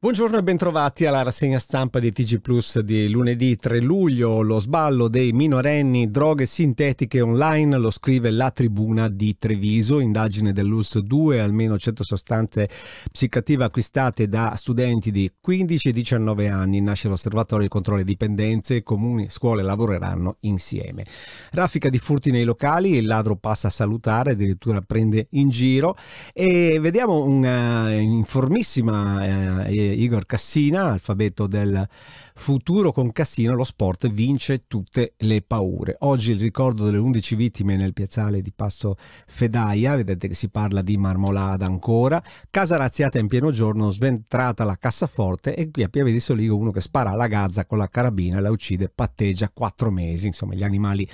Buongiorno e bentrovati alla rassegna stampa di TG Plus di lunedì 3 luglio. Lo sballo dei minorenni, droghe sintetiche online, lo scrive la Tribuna di Treviso, indagine dell'US 2, almeno 100 sostanze psicoattive acquistate da studenti di 15 e 19 anni. Nasce l'osservatorio contro le dipendenze, comuni scuole lavoreranno insieme. Raffica di furti nei locali, il ladro passa a salutare, addirittura prende in giro e vediamo un'informissima eh, Igor Cassina, alfabeto del futuro con Cassino lo sport vince tutte le paure. Oggi il ricordo delle 11 vittime nel piazzale di Passo Fedaia, vedete che si parla di marmolada ancora, casa razziata in pieno giorno, sventrata la cassaforte e qui a Piave di Soligo uno che spara alla gazza con la carabina, e la uccide, patteggia 4 mesi, insomma gli animali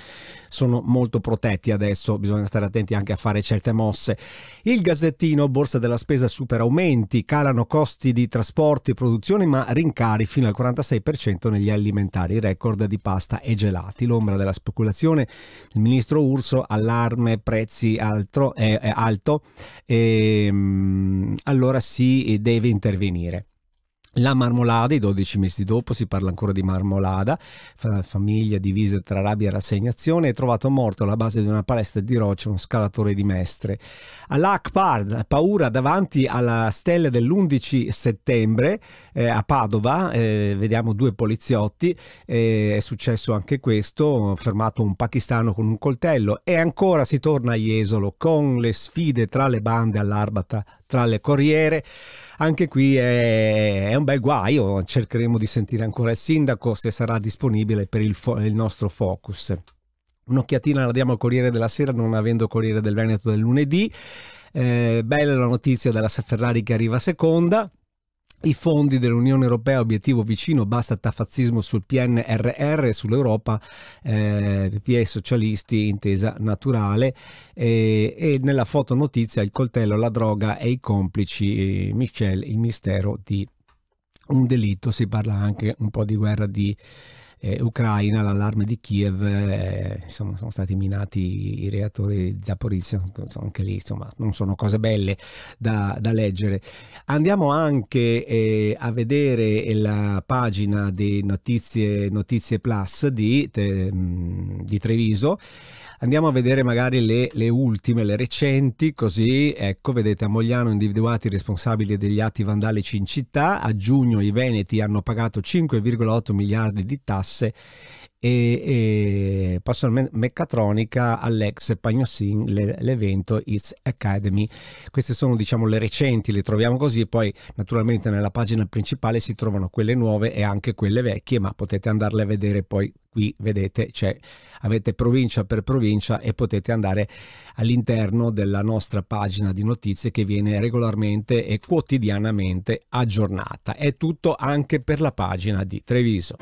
sono molto protetti adesso, bisogna stare attenti anche a fare certe mosse. Il gazzettino, borsa della spesa super aumenti, calano costi di trasporto trasporti e produzione, ma rincari fino al 46% negli alimentari, record di pasta e gelati. L'ombra della speculazione, il ministro Urso, allarme, prezzi altro, eh, eh alto, e, ehm, allora si deve intervenire. La marmolada, i 12 mesi dopo si parla ancora di marmolada, famiglia divisa tra rabbia e rassegnazione, è trovato morto alla base di una palestra di roccia un scalatore di Mestre. All'Akbar, paura davanti alla stella dell'11 settembre eh, a Padova, eh, vediamo due poliziotti, eh, è successo anche questo, fermato un pakistano con un coltello e ancora si torna a Jesolo con le sfide tra le bande all'arbata tra le corriere. Anche qui è, è, un bel guaio, cercheremo di sentire ancora il sindaco se sarà disponibile per il, il nostro focus. Un'occhiatina la diamo al Corriere della Sera, non avendo Corriere del Veneto del lunedì. Eh, bella la notizia della Ferrari che arriva seconda, i fondi dell'Unione Europea, obiettivo vicino, basta tafazzismo sul PNRR, sull'Europa, eh, PPE socialisti, intesa naturale. Eh, e nella fotonotizia il coltello, la droga e i complici, eh, Michel, il mistero di un delitto, si parla anche un po' di guerra di eh, Ucraina, l'allarme di Kiev, eh, insomma, sono stati minati i reattori di Zaporizia, anche lì, insomma, non sono cose belle da, da leggere. Andiamo anche eh, a vedere la pagina di Notizie, Notizie Plus di, te, di Treviso. Andiamo a vedere magari le, le ultime, le recenti, così ecco, vedete a Mogliano individuati i responsabili degli atti vandalici in città, a giugno i Veneti hanno pagato 5,8 miliardi di tasse e, e passano meccatronica all'ex Pagnosin l'evento It's Academy. Queste sono diciamo le recenti, le troviamo così, poi naturalmente nella pagina principale si trovano quelle nuove e anche quelle vecchie, ma potete andarle a vedere poi qui vedete cioè, avete provincia per provincia e potete andare all'interno della nostra pagina di notizie che viene regolarmente e quotidianamente aggiornata. È tutto anche per la pagina di Treviso.